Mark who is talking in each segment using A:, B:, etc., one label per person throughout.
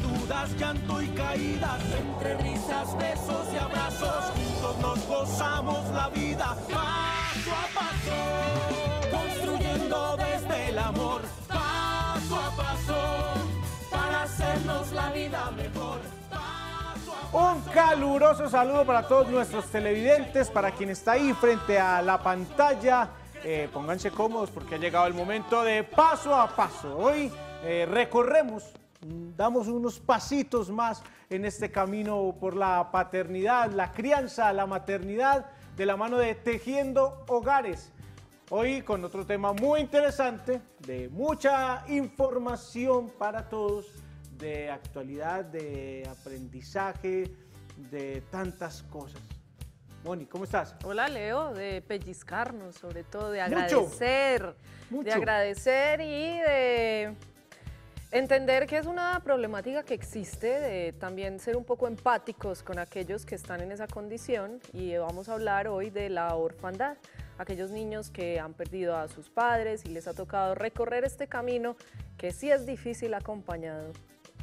A: dudas, llanto y caídas, entre risas, besos y abrazos, juntos nos gozamos la vida, paso a paso, construyendo desde el amor, paso a paso, para hacernos la vida mejor. Un caluroso saludo para todos nuestros televidentes, para quien está ahí frente a la pantalla. Eh, pónganse cómodos porque ha llegado el momento de paso a paso. Hoy eh, recorremos damos unos pasitos más en este camino por la paternidad, la crianza, la maternidad, de la mano de Tejiendo Hogares. Hoy con otro tema muy interesante, de mucha información para todos, de actualidad, de aprendizaje, de tantas cosas. Moni, ¿cómo estás?
B: Hola Leo, de pellizcarnos, sobre todo de agradecer, de agradecer y de Entender que es una problemática que existe, de también ser un poco empáticos con aquellos que están en esa condición y vamos a hablar hoy de la orfandad, aquellos niños que han perdido a sus padres y les ha tocado recorrer este camino que sí es difícil acompañado,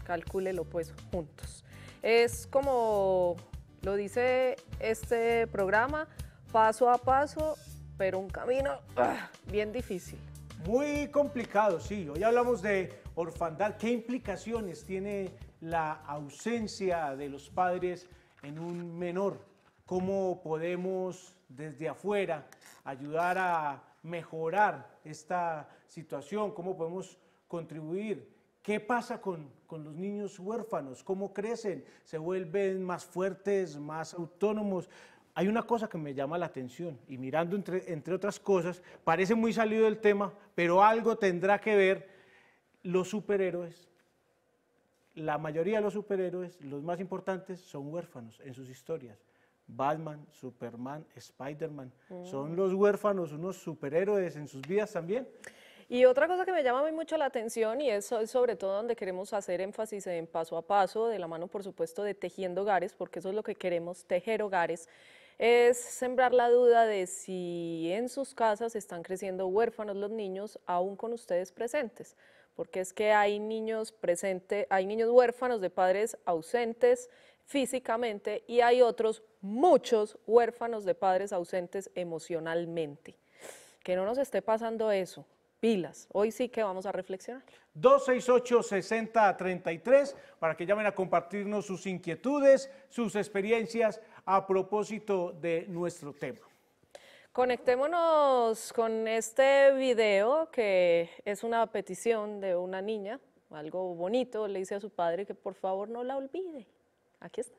B: calcúlelo pues juntos. Es como lo dice este programa, paso a paso, pero un camino ah, bien difícil.
A: Muy complicado, sí, hoy hablamos de orfandad. ¿Qué implicaciones tiene la ausencia de los padres en un menor? ¿Cómo podemos desde afuera ayudar a mejorar esta situación? ¿Cómo podemos contribuir? ¿Qué pasa con, con, los niños huérfanos? ¿Cómo crecen? ¿Se vuelven más fuertes, más autónomos? Hay una cosa que me llama la atención y mirando entre, entre otras cosas, parece muy salido el tema, pero algo tendrá que ver los superhéroes, la mayoría de los superhéroes, los más importantes, son huérfanos en sus historias. Batman, Superman, Spider-Man, mm. son los huérfanos, unos superhéroes en sus vidas también.
B: Y otra cosa que me llama muy mucho la atención y es sobre todo donde queremos hacer énfasis en paso a paso, de la mano por supuesto de tejiendo hogares, porque eso es lo que queremos, tejer hogares, es sembrar la duda de si en sus casas están creciendo huérfanos los niños aún con ustedes presentes porque es que hay niños presentes, hay niños huérfanos de padres ausentes físicamente y hay otros, muchos huérfanos de padres ausentes emocionalmente. Que no nos esté pasando eso, pilas. Hoy sí que vamos a reflexionar.
A: 268-6033 para que llamen a compartirnos sus inquietudes, sus experiencias a propósito de nuestro tema.
B: Conectémonos con este video que es una petición de una niña, algo bonito, le dice a su padre que por favor no la olvide. Aquí está.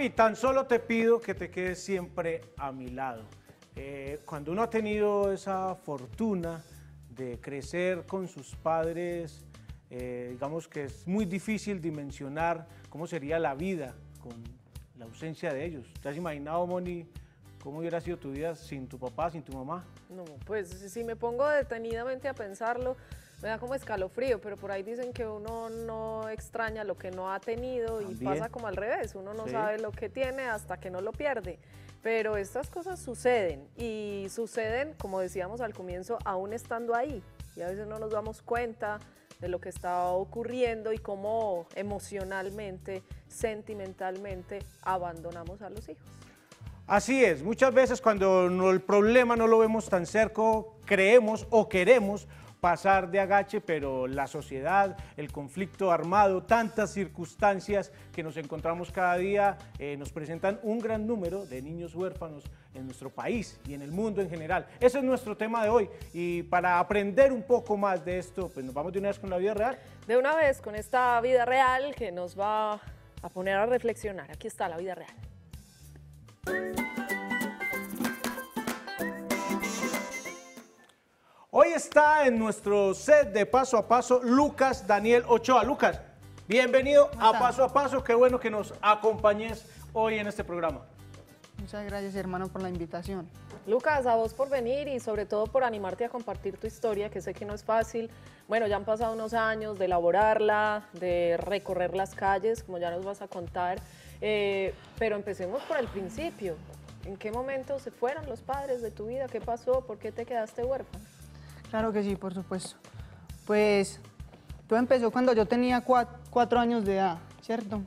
A: Y tan solo te pido que te quedes siempre a mi lado. Eh, cuando uno ha tenido esa fortuna de crecer con sus padres, eh, digamos que es muy difícil dimensionar cómo sería la vida con la ausencia de ellos. ¿Te has imaginado, Moni, cómo hubiera sido tu vida sin tu papá, sin tu mamá?
B: No, pues si me pongo detenidamente a pensarlo, me da como escalofrío, pero por ahí dicen que uno no extraña lo que no ha tenido y pasa como al revés, uno no sabe lo que tiene hasta que no lo pierde. Pero estas cosas suceden y suceden, como decíamos al comienzo, aún estando ahí y a veces no nos damos cuenta de lo que está ocurriendo y cómo emocionalmente, sentimentalmente abandonamos a los hijos.
A: Así es, muchas veces cuando el problema no lo vemos tan cerca, creemos o queremos pasar de agache, pero la sociedad, el conflicto armado, tantas circunstancias que nos encontramos cada día eh, nos presentan un gran número de niños huérfanos en nuestro país y en el mundo en general. Ese es nuestro tema de hoy y para aprender un poco más de esto, pues nos vamos de una vez con la vida real.
B: De una vez con esta vida real que nos va a poner a reflexionar. Aquí está la vida real.
A: Hoy está en nuestro set de Paso a Paso Lucas Daniel Ochoa. Lucas, bienvenido a Paso a Paso. Qué bueno que nos acompañes hoy en este programa.
C: Muchas gracias, hermano, por la invitación. Lucas,
B: a vos por venir y sobre todo por animarte a compartir tu historia, que sé que no es fácil. Bueno, ya han pasado unos años de elaborarla, de recorrer las calles, como ya nos vas a contar. Eh, pero empecemos por el principio. ¿En qué momento se fueron los padres de tu vida? ¿Qué pasó? ¿Por qué te quedaste huérfano?
C: Claro que sí, por supuesto. Pues todo empezó cuando yo tenía cuatro, años de edad, ¿cierto?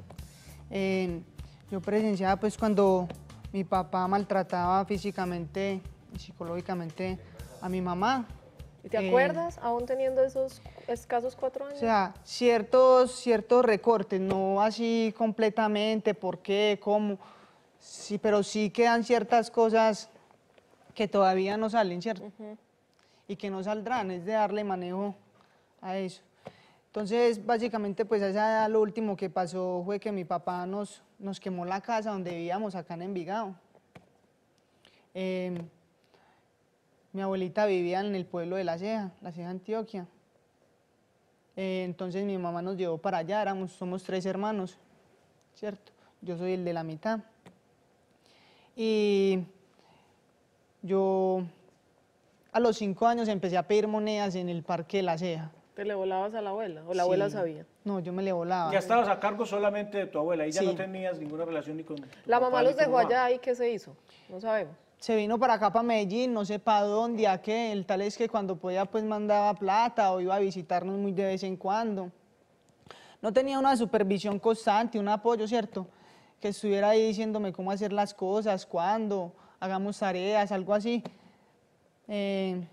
C: yo presenciaba pues cuando mi papá maltrataba físicamente y psicológicamente a mi mamá. te eh, acuerdas,
B: aún teniendo esos escasos cuatro años? O sea,
C: ciertos, ciertos recortes, no así completamente, por qué, cómo, sí, pero sí quedan ciertas cosas que todavía no salen, ¿cierto? y que no saldrán, es de darle manejo a eso. Entonces, básicamente, pues esa lo último que pasó fue que mi papá nos, nos quemó la casa donde vivíamos acá en Envigado. Em, mi abuelita vivía en el pueblo de La Ceja, La Ceja, Antioquia. Eh, entonces mi mamá nos llevó para allá, éramos, somos tres hermanos, ¿cierto? Yo soy el de la mitad. Y yo a los cinco años empecé a pedir monedas en el Parque de la Ceja.
A: ¿Te le volabas a la abuela? ¿O la abuela sabía?
C: No, yo me le volaba. Ya estabas
A: a cargo solamente de tu abuela y ya no tenías ninguna relación ni con. la mamá los dejó allá
C: y qué se hizo. No sabemos. Se vino para acá, para Medellín, no sé para dónde, a qué. El tal es que cuando podía, pues mandaba plata o iba a visitarnos muy de vez en cuando. No tenía una supervisión constante, un apoyo, ¿cierto? Que estuviera ahí diciéndome cómo hacer las cosas, cuándo, hagamos tareas, algo así. Eh,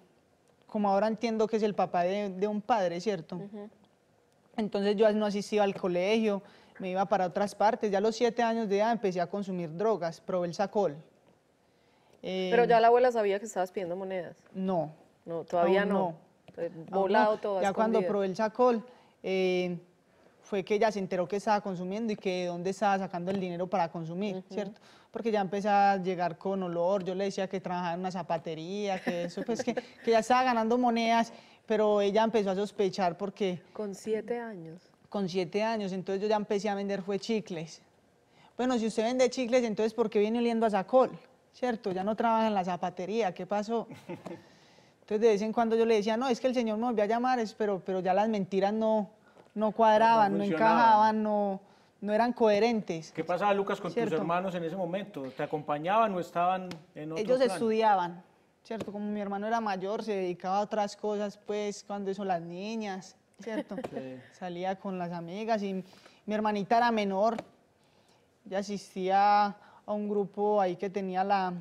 C: como ahora entiendo que es el papá de, un padre, ¿cierto? Entonces yo no asistía al colegio, me iba para otras partes. Ya a los siete años de edad empecé a consumir drogas, probé el sacol. Eh, Pero ya la
B: abuela sabía que estabas pidiendo monedas.
C: No. No, todavía no.
B: Volado Ya cuando probé el
C: sacol, eh, fue que ella se enteró que estaba consumiendo y que dónde estaba sacando el dinero para consumir, ¿cierto? Porque ya empezaba a llegar con olor, yo le decía que trabajaba en una zapatería, que eso, pues que, que ya estaba ganando monedas, pero ella empezó a sospechar porque... Con siete años. Con siete años, entonces yo ya empecé a vender fue chicles. Bueno, si usted vende chicles, entonces ¿por qué viene oliendo a sacol? ¿Cierto? Ya no trabaja en la zapatería, ¿qué pasó? Entonces de vez en cuando yo le decía, no, es que el señor me volvió a llamar, pero, pero ya las mentiras no, no cuadraban, no, encajaban, no, no eran coherentes.
A: ¿Qué pasaba, Lucas, con tus hermanos en ese momento? ¿Te acompañaban o estaban en otro Ellos estudiaban,
C: ¿cierto? Como mi hermano era mayor, se dedicaba a otras cosas, pues, cuando eso, las niñas, ¿cierto? Salía con las amigas y mi hermanita era menor, ya asistía a un grupo ahí que tenía la,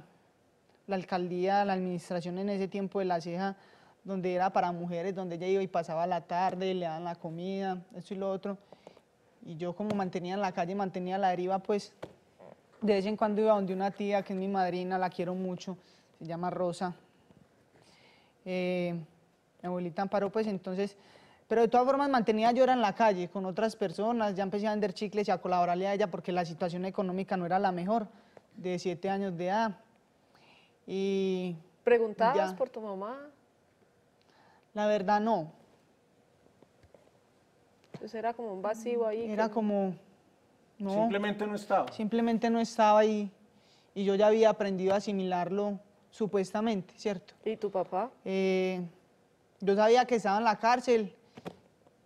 C: la alcaldía, la administración en ese tiempo de La Ceja, donde era para mujeres, donde ella iba y pasaba la tarde, le daban la comida, eso y lo otro. Y yo como mantenía en la calle, mantenía la deriva, pues de vez en cuando iba donde una tía, que es mi madrina, la quiero mucho, se llama Rosa. Eh, mi abuelita amparó, pues entonces, pero de todas formas mantenía yo era en la calle con otras personas, ya empecé a vender chicles y a colaborarle a ella porque la situación económica no era la mejor, de siete años de edad. Y
B: ¿Preguntabas por tu mamá?
C: La verdad no.
B: Entonces era como un vacío ahí. Era
C: como... simplemente no estaba. Simplemente no estaba ahí. Y, yo ya había aprendido a asimilarlo supuestamente, ¿cierto? ¿Y tu papá? Eh, yo sabía que estaba en la cárcel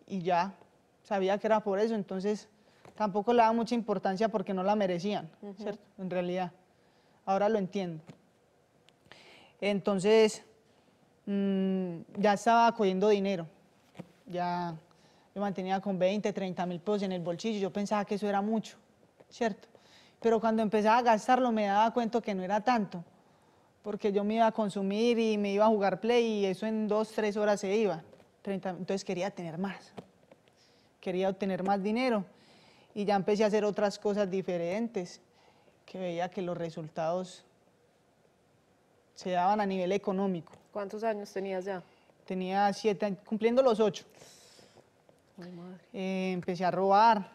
C: y ya sabía que era por eso, entonces tampoco le daba mucha importancia porque no la merecían, ¿cierto? En realidad. Ahora lo entiendo. Entonces, Mm, ya estaba cogiendo dinero. Ya me mantenía con 20, 30 mil pesos en el bolsillo. Yo pensaba que eso era mucho, ¿cierto? Pero cuando empezaba a gastarlo me daba cuenta que no era tanto, porque yo me iba a consumir y me iba a jugar play y eso en dos, tres horas se iba. entonces quería tener más, quería obtener más dinero y ya empecé a hacer otras cosas diferentes, que veía que los resultados se daban a nivel económico. ¿Cuántos años tenías ya? Tenía siete, cumpliendo los ocho. Ay, madre. Eh, empecé a robar,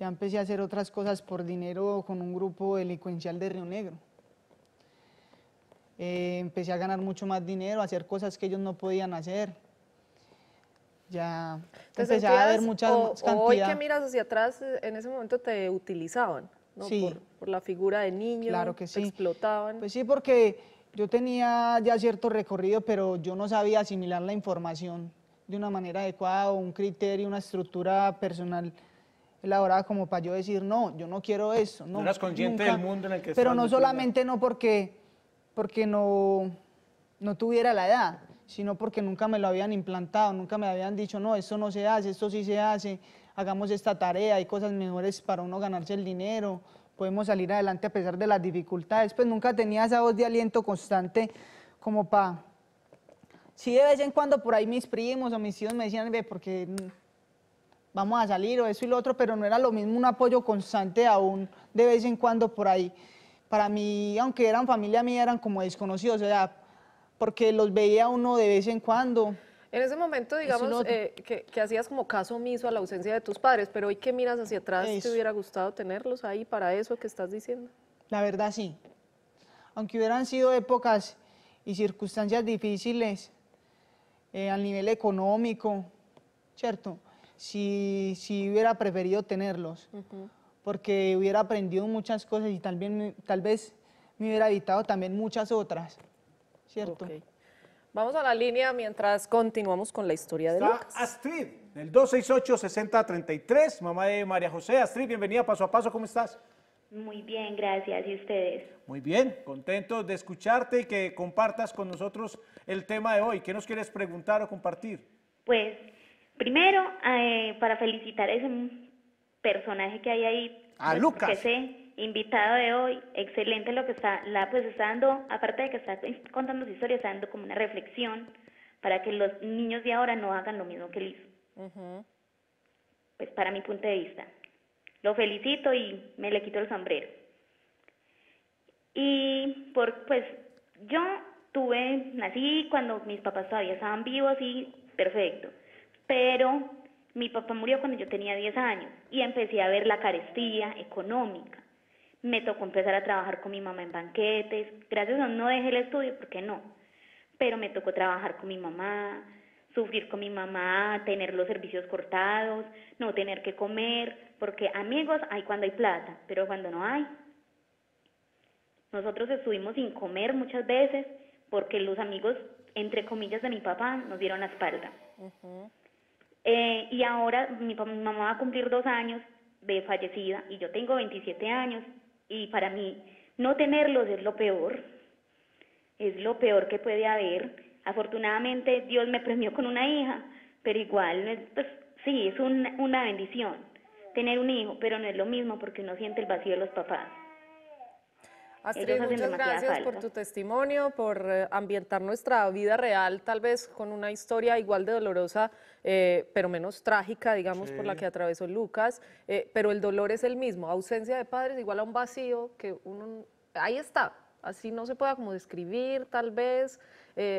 C: ya empecé a hacer otras cosas por dinero con un grupo delincuencial de Río Negro. Eh, empecé a ganar mucho más dinero, a hacer cosas que ellos no podían hacer. Ya empecé a ver muchas cantidades. Hoy que
B: miras hacia atrás, en ese momento te utilizaban,
C: ¿no? Sí. Por, por, la figura de niño, claro que sí. te explotaban. Pues sí, porque yo tenía ya cierto recorrido, pero yo no sabía asimilar la información de una manera adecuada o un criterio, una estructura personal elaborada como para yo decir, no, yo no quiero eso. No, eras consciente del mundo en el que Pero no solamente no porque, porque no, no tuviera la edad, sino porque nunca me lo habían implantado, nunca me habían dicho, no, esto no se hace, esto sí se hace, hagamos esta tarea, hay cosas mejores para uno ganarse el dinero podemos salir adelante a pesar de las dificultades, pues nunca tenía esa voz de aliento constante como para... Sí, de vez en cuando por ahí mis primos o mis tíos me decían, ve, porque vamos a salir o eso y lo otro, pero no era lo mismo un apoyo constante aún de vez en cuando por ahí. Para mí, aunque eran familia mía, eran como desconocidos, o sea, porque los veía uno de vez en cuando, en ese momento, digamos, eh,
B: que, hacías como caso omiso a la ausencia de tus padres, pero hoy que miras hacia atrás, ¿te hubiera gustado tenerlos ahí para eso que estás diciendo?
C: La verdad sí. Aunque hubieran sido épocas y circunstancias difíciles eh, al nivel económico, ¿cierto? Si, hubiera preferido tenerlos, porque hubiera aprendido muchas cosas y tal, tal vez me hubiera evitado también muchas otras,
B: ¿cierto? Vamos a la línea mientras continuamos con la historia de Lucas.
A: Astrid, del 268-6033, mamá de María José. Astrid, bienvenida paso a paso, ¿cómo estás?
D: Muy bien, gracias. ¿Y ustedes?
A: Muy bien, contento de escucharte y que compartas con nosotros el tema de hoy. ¿Qué nos quieres preguntar o compartir?
D: Pues, primero, eh, para felicitar a ese personaje que hay ahí. A pues, Lucas. Que invitado de hoy, excelente lo que está, la, pues está dando, aparte de que está contando su historia, está dando como una reflexión para que los niños de ahora no hagan lo mismo que él hizo. Pues para mi punto de vista. Lo felicito y me le quito el sombrero. Y por, pues yo tuve, nací cuando mis papás todavía estaban vivos y perfecto. Pero mi papá murió cuando yo tenía 10 años y empecé a ver la carestía económica me tocó empezar a trabajar con mi mamá en banquetes. Gracias a Dios no dejé el estudio, porque no. Pero me tocó trabajar con mi mamá, sufrir con mi mamá, tener los servicios cortados, no tener que comer, porque amigos hay cuando hay plata, pero cuando no hay. Nosotros estuvimos sin comer muchas veces porque los amigos, entre comillas, de mi papá nos dieron la espalda. Eh, y ahora mi mamá va a cumplir dos años de fallecida y yo tengo 27 años y para mí, no tenerlos es lo peor, es lo peor que puede haber. Afortunadamente Dios me premió con una hija, pero igual, pues, sí, es una bendición tener un hijo, pero no es lo mismo porque uno siente el vacío de los papás. Astrid, muchas gracias por tu
B: testimonio, por eh, ambientar nuestra vida real, tal vez con una historia igual de dolorosa, eh, pero menos trágica, digamos, por la que atravesó Lucas. Eh, pero el dolor es el mismo, ausencia de padres igual a un vacío que uno... Ahí está, así no se pueda como describir, tal vez.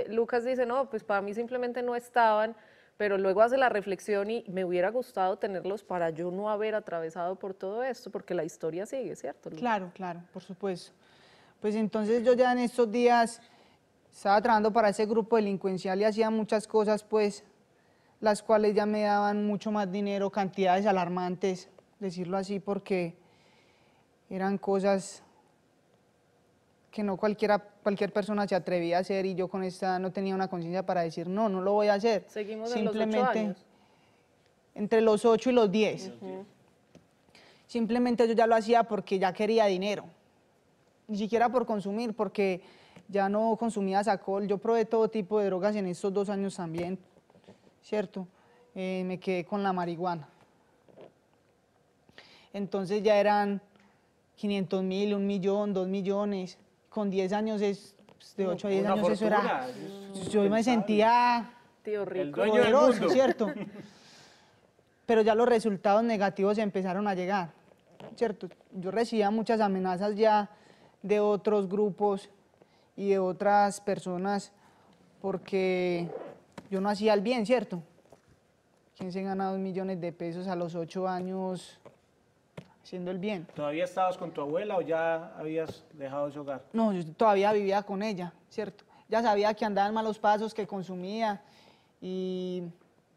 B: Lucas dice, no, pues para mí simplemente no estaban pero luego hace la reflexión y me hubiera gustado tenerlos para yo no haber atravesado por todo esto, porque la historia
C: sigue, ¿cierto? Claro, claro, por supuesto. Pues entonces yo ya en estos días estaba trabajando para ese grupo delincuencial y hacía muchas cosas, pues, las cuales ya me daban mucho más dinero, cantidades alarmantes, decirlo así, porque eran cosas que no cualquiera, cualquier persona se atrevía a hacer y yo con esta no tenía una conciencia para decir, no, no lo voy a hacer. Seguimos Simplemente, Entre los 8 y los 10. Simplemente yo ya lo hacía porque ya quería dinero ni siquiera por consumir, porque ya no consumía sacol Yo probé todo tipo de drogas en estos dos años también, ¿cierto? Eh, me quedé con la marihuana. Entonces ya eran 500 mil, un millón, dos millones. Con 10 años, es, pues, de 8 a 10 años, eso era. yo me sentía.
B: Tío rico. El dueño poderoso, del mundo. ¿cierto?
C: Pero ya los resultados negativos empezaron a llegar, ¿cierto? Yo recibía muchas amenazas ya de otros grupos y de otras personas porque yo no hacía el bien, ¿cierto? ¿Quién se gana ganado millones de pesos a los ocho años haciendo el bien?
A: ¿Todavía estabas con tu abuela o ya habías dejado ese hogar?
C: No, yo todavía vivía con ella, ¿cierto? Ya sabía que andaba en malos pasos, que consumía y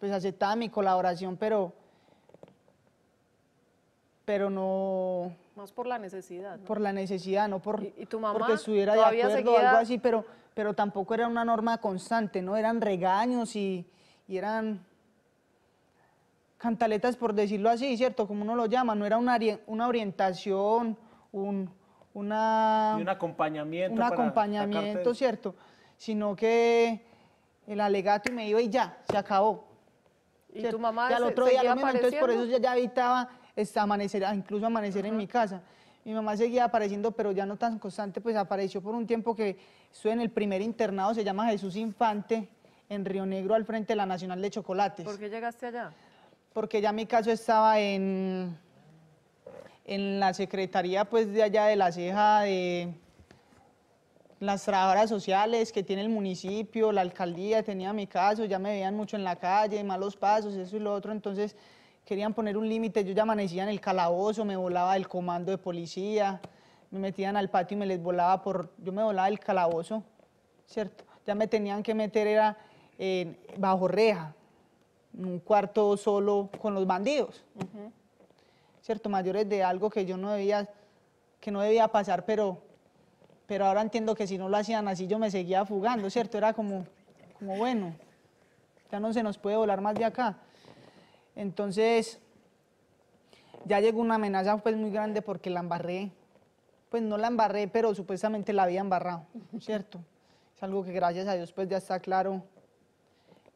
C: pues aceptaba mi colaboración, pero, pero no,
B: más por la necesidad. ¿no? Por la
C: necesidad, por, ¿Y, tu mamá porque estuviera de acuerdo o algo así, pero, pero tampoco era una norma constante, ¿no? Eran regaños y, eran cantaletas, por decirlo así, ¿cierto? Como uno lo llama, no era una, una orientación, un, una, un
A: acompañamiento. Un acompañamiento,
C: ¿cierto? Sino que el alegato y me iba y ya, se acabó.
B: ¿Y tu mamá y al otro día, entonces por eso ya,
C: ya habitaba está amanecer, ah, incluso amanecer en mi casa. Mi mamá seguía apareciendo, pero ya no tan constante, pues apareció por un tiempo que estuve en el primer internado, se llama Jesús Infante, en Río Negro, al frente de la Nacional de Chocolates. ¿Por qué
B: llegaste allá?
C: Porque ya mi caso estaba en, en la secretaría, pues de allá de la ceja de las trabajadoras sociales que tiene el municipio, la alcaldía, tenía mi caso, ya me veían mucho en la calle, malos pasos, eso y lo otro, entonces querían poner un límite, yo ya amanecía en el calabozo, me volaba del comando de policía, me metían al patio y me les volaba por, yo me volaba del calabozo, ¿cierto? Ya me tenían que meter era bajo reja, en un cuarto solo con los bandidos, ¿cierto? Mayores de algo que yo no debía, que no debía pasar, pero, pero ahora entiendo que si no lo hacían así yo me seguía fugando, ¿cierto? Era como, como bueno, ya no se nos puede volar más de acá entonces, ya llegó una amenaza pues muy grande porque la embarré. Pues no la embarré, pero supuestamente la había embarrado, ¿cierto? Es algo que gracias a Dios pues ya está claro.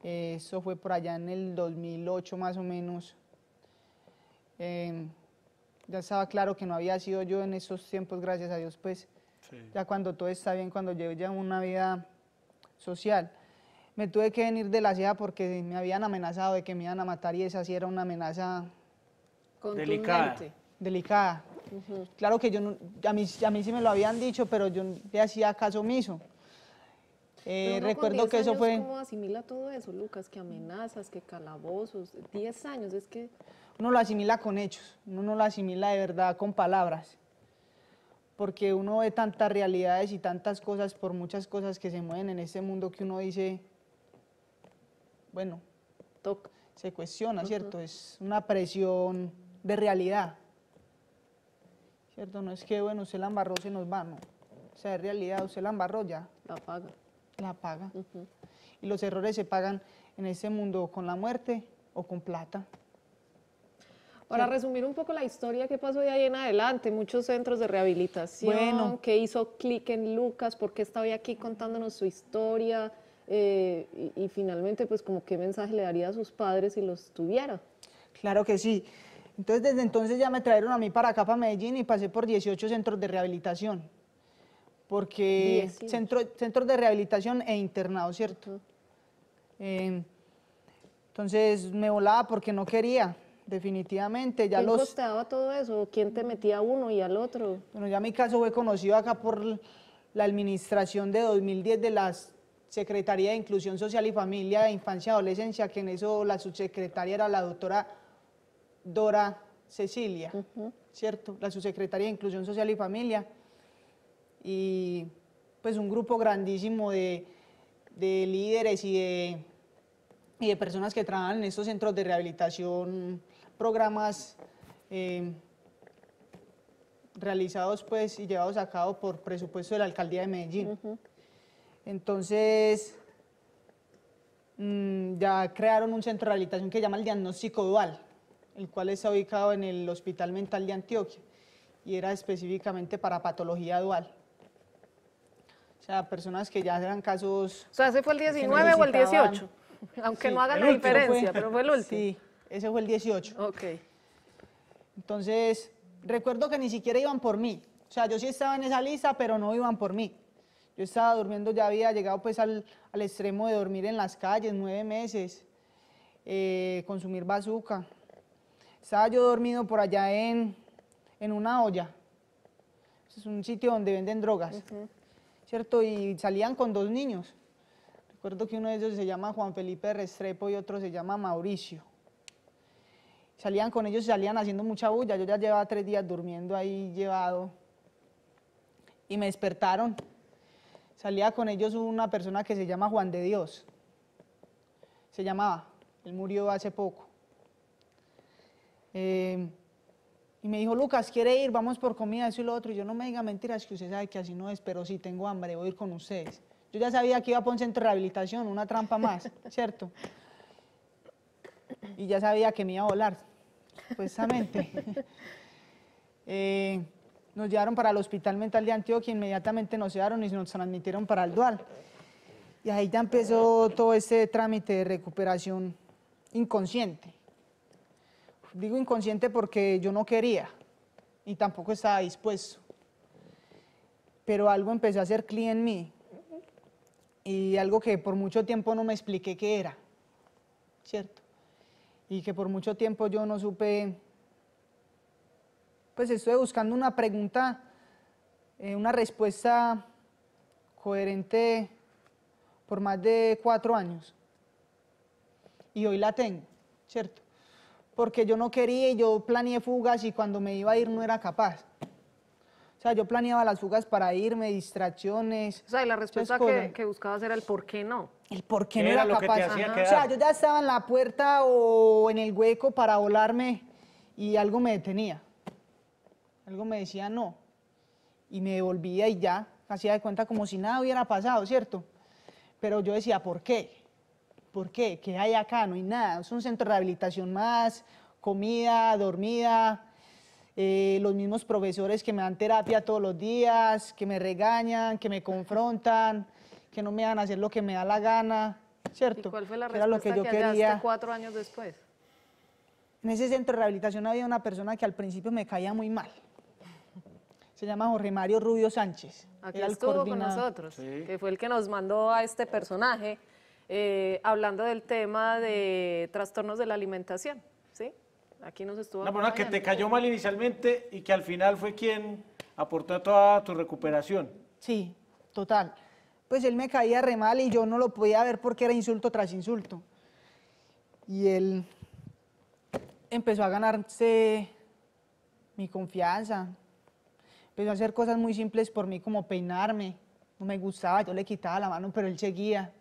C: Eso fue por allá en el 2008 más o menos. Em, ya estaba claro que no había sido yo en esos tiempos, gracias a Dios pues. Ya cuando todo está bien, cuando llevo ya una vida social me tuve que venir de la ciudad porque me habían amenazado de que me iban a matar y esa sí era una amenaza
B: delicada.
C: delicada. Claro que yo a, mí, sí me lo habían dicho, pero yo le hacía caso omiso. Eh, recuerdo que eso fue... ¿Cómo
B: asimila todo eso, Lucas? Que amenazas, que calabozos,
C: 10 años, es que... Uno lo asimila con hechos, uno no lo asimila de verdad con palabras, porque uno ve tantas realidades y tantas cosas por muchas cosas que se mueven en este mundo que uno dice, bueno, se cuestiona, ¿cierto? Es una presión de realidad, ¿cierto? No es que, bueno, usted la embarró, se nos va, no. O sea, de realidad, usted la embarró ya. La paga. La paga. Y los errores se pagan en ese mundo con la muerte o con plata. Para
B: resumir un poco la historia, ¿qué pasó de ahí en adelante? Muchos centros de rehabilitación, bueno. ¿qué hizo clic en Lucas? ¿Por qué está hoy aquí contándonos su historia? Eh, y, finalmente, pues como qué mensaje le daría a sus padres si los
C: tuviera. Claro que sí. Entonces, desde entonces ya me trajeron a mí para acá, para Medellín, y pasé por 18 centros de rehabilitación. Porque centro, centros de rehabilitación e internados, ¿cierto? Eh, entonces me volaba porque no quería, definitivamente. Ya ¿Quién los... todo eso? ¿Quién te metía a uno y al otro? Bueno, ya mi caso fue conocido acá por la administración de 2010 de las Secretaría de Inclusión Social y Familia de Infancia y Adolescencia, que en eso la subsecretaria era la doctora Dora Cecilia, ¿cierto? La subsecretaria de Inclusión Social y Familia. Y pues un grupo grandísimo de, líderes y de, y de personas que trabajan en estos centros de rehabilitación, programas em, realizados pues y llevados a cabo por presupuesto de la Alcaldía de Medellín. Entonces, mm, ya crearon un centro de rehabilitación que llama el diagnóstico dual, el cual está ubicado en el Hospital Mental de Antioquia y era específicamente para patología dual. O sea, personas que ya eran casos... O sea, ese fue el 19 o el 18,
B: aunque no haga la diferencia, pero fue
C: el último. Sí, ese fue el 18. Ok. Entonces, recuerdo que ni siquiera iban por mí. O sea, yo sí estaba en esa lista, pero no iban por mí. Yo estaba durmiendo, ya había llegado pues al, extremo de dormir en las calles, nueve meses, eh, consumir bazooka. Estaba yo dormido por allá en, en una olla. Es un sitio donde venden drogas, ¿cierto? Y salían con dos niños. Recuerdo que uno de ellos se llama Juan Felipe Restrepo y otro se llama Mauricio. Salían con ellos, salían haciendo mucha bulla. Yo ya llevaba tres días durmiendo ahí llevado. Y me despertaron salía con ellos una persona que se llama Juan de Dios. Se llamaba, él murió hace poco. Eh, y me dijo, Lucas, ¿quiere ir? Vamos por comida, eso y lo otro. Y yo no me diga mentiras, que usted sabe que así no es, pero sí tengo hambre, voy a ir con ustedes. Yo ya sabía que iba a un centro rehabilitación, una trampa más, ¿cierto? Y ya sabía que me iba a volar, supuestamente. Eh, nos llevaron para el Hospital Mental de Antioquia, inmediatamente nos llevaron y nos transmitieron para el Dual. Y ahí ya empezó todo este trámite de recuperación inconsciente. Digo inconsciente porque yo no quería y tampoco estaba dispuesto. Pero algo empezó a hacer clic en mí y algo que por mucho tiempo no me expliqué qué era, ¿cierto? Y que por mucho tiempo yo no supe pues estuve buscando una pregunta, eh, una respuesta coherente por más de cuatro años. Y hoy la tengo, ¿cierto? Porque yo no quería y yo planeé fugas y cuando me iba a ir no era capaz. O sea, yo planeaba las fugas para irme, distracciones. O sea, y la respuesta que, que,
B: buscabas era el por qué no. El por qué, no era, capaz. o sea, yo
C: ya estaba en la puerta o en el hueco para volarme y algo me detenía algo me decía no, y me devolvía y ya, hacía de cuenta como si nada hubiera pasado, ¿cierto? Pero yo decía, ¿por qué? ¿Por qué? ¿Qué hay acá? No hay nada. Es un centro de rehabilitación más, comida, dormida, eh, los mismos profesores que me dan terapia todos los días, que me regañan, que me confrontan, que no me van a hacer lo que me da la gana, ¿cierto? ¿Y cuál fue la respuesta Era lo que, yo quería.
B: cuatro años después?
C: En ese centro de rehabilitación había una persona que al principio me caía muy mal se llama Jorge Mario Rubio Sánchez. Aquí estuvo con nosotros,
B: que fue el que nos mandó a este personaje eh, hablando del tema de trastornos de la
C: alimentación, ¿sí? Aquí nos estuvo... No, persona que te cayó
A: mal inicialmente y que al final fue quien aportó a toda tu recuperación.
C: Sí, total. Pues él me caía re mal y yo no lo podía ver porque era insulto tras insulto. Y él empezó a ganarse mi confianza, Empezó a hacer cosas muy simples por mí, como peinarme. No me gustaba, yo le quitaba la mano, pero él seguía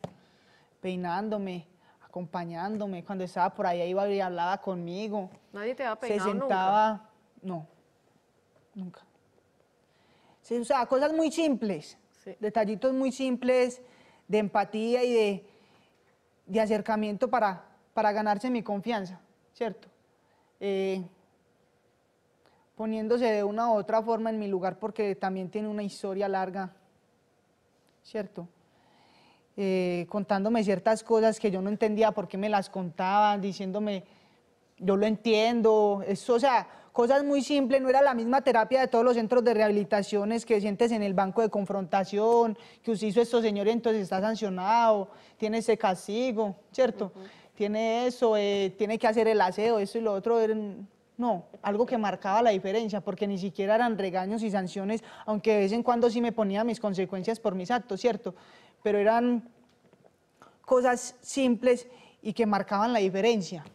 C: peinándome, acompañándome. Cuando estaba por ahí iba y hablaba conmigo.
B: Nadie te va había peinado Se sentaba,
C: no, nunca. Se, o cosas muy simples, detallitos muy simples de empatía y de, acercamiento para, para ganarse mi confianza, ¿cierto? Eh, poniéndose de una u otra forma en mi lugar porque también tiene una historia larga, ¿cierto? Eh, contándome ciertas cosas que yo no entendía por qué me las contaban, diciéndome, yo lo entiendo, eso, o sea, cosas muy simples, no era la misma terapia de todos los centros de rehabilitaciones que sientes en el banco de confrontación, que usted hizo esto, señor, entonces está sancionado, tiene ese castigo, ¿cierto? Tiene eso, eh, tiene que hacer el aseo, eso y lo otro. No, algo que marcaba la diferencia, porque ni siquiera eran regaños y sanciones, aunque de vez en cuando sí me ponía mis consecuencias por mis actos, ¿cierto? Pero eran cosas simples y que marcaban la diferencia.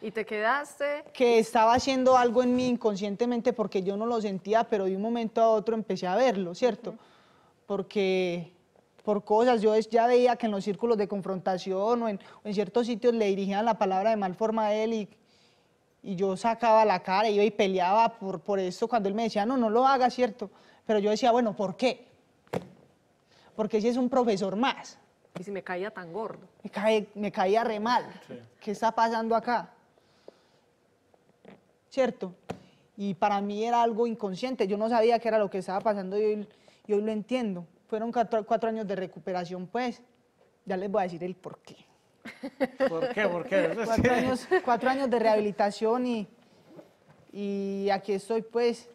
B: ¿Y te quedaste?
C: Que estaba haciendo algo en mí inconscientemente porque yo no lo sentía, pero de un momento a otro empecé a verlo, ¿cierto? Porque por cosas, yo ya veía que en los círculos de confrontación o en, o en ciertos sitios le dirigían la palabra de mal forma a él y y yo sacaba la cara, iba y peleaba por, por esto cuando él me decía, no, no lo haga, ¿cierto? Pero yo decía, bueno, ¿por qué? Porque si es un profesor más.
B: Y si me caía tan gordo.
C: Me, caía re mal. ¿Qué está pasando acá? ¿Cierto? Y para mí era algo inconsciente. Yo no sabía qué era lo que estaba pasando y hoy, lo entiendo. Fueron cuatro años de recuperación, pues. Ya les voy a decir el por qué.
A: ¿Por qué? ¿Por qué?
C: cuatro, años, de rehabilitación y, y aquí estoy pues,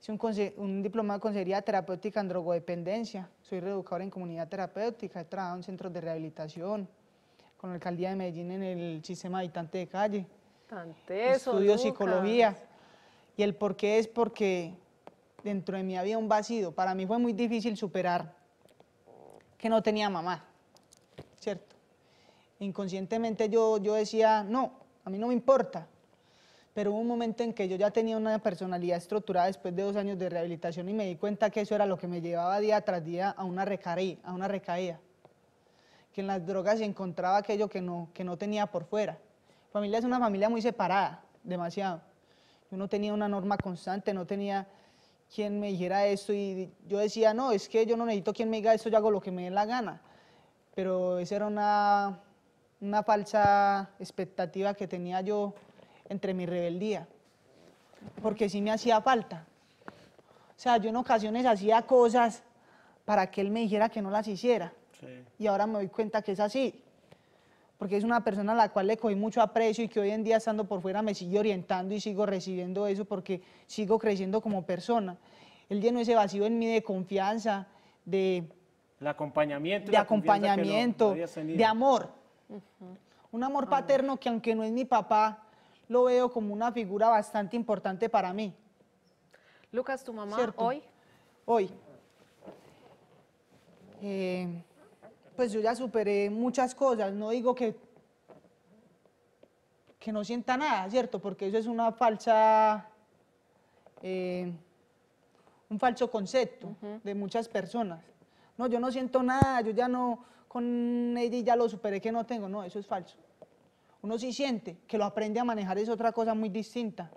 C: hice un, diplomado de consejería terapéutica en drogodependencia, soy reeducador en comunidad terapéutica, he trabajado en centros de rehabilitación, con la alcaldía de Medellín en el sistema habitante de calle, estudio psicología y el por qué es porque dentro de mí había un vacío, para mí fue muy difícil superar que no tenía mamá, ¿cierto? inconscientemente yo, yo decía, no, a mí no me importa. Pero hubo un momento en que yo ya tenía una personalidad estructurada después de dos años de rehabilitación y me di cuenta que eso era lo que me llevaba día tras día a una recaída, a una recaída. Que en las drogas se encontraba aquello que no, que no tenía por fuera. familia es una familia muy separada, demasiado. Yo no tenía una norma constante, no tenía quien me dijera esto y yo decía, no, es que yo no necesito quien me diga esto, yo hago lo que me dé la gana. Pero esa era una una falsa expectativa que tenía yo entre mi rebeldía, porque sí me hacía falta. O sea, yo en ocasiones hacía cosas para que él me dijera que no las hiciera. Y ahora me doy cuenta que es así, porque es una persona a la cual le cogí mucho aprecio y que hoy en día estando por fuera me sigue orientando y sigo recibiendo eso porque sigo creciendo como persona. Él llenó ese vacío en mí de confianza, de...
A: El acompañamiento. De acompañamiento, de amor.
C: Un amor ah, paterno que aunque no es mi papá, lo veo como una figura bastante importante para mí. Lucas, tu mamá hoy. Hoy. Eh, pues yo ya superé muchas cosas, no digo que, que no sienta nada, ¿cierto? Porque eso es una falsa, eh, un falso concepto de muchas personas. No, yo no siento nada, yo ya no, con ella y ya lo superé que no tengo. No, eso es falso. Uno sí siente que lo aprende a manejar, es otra cosa muy distinta.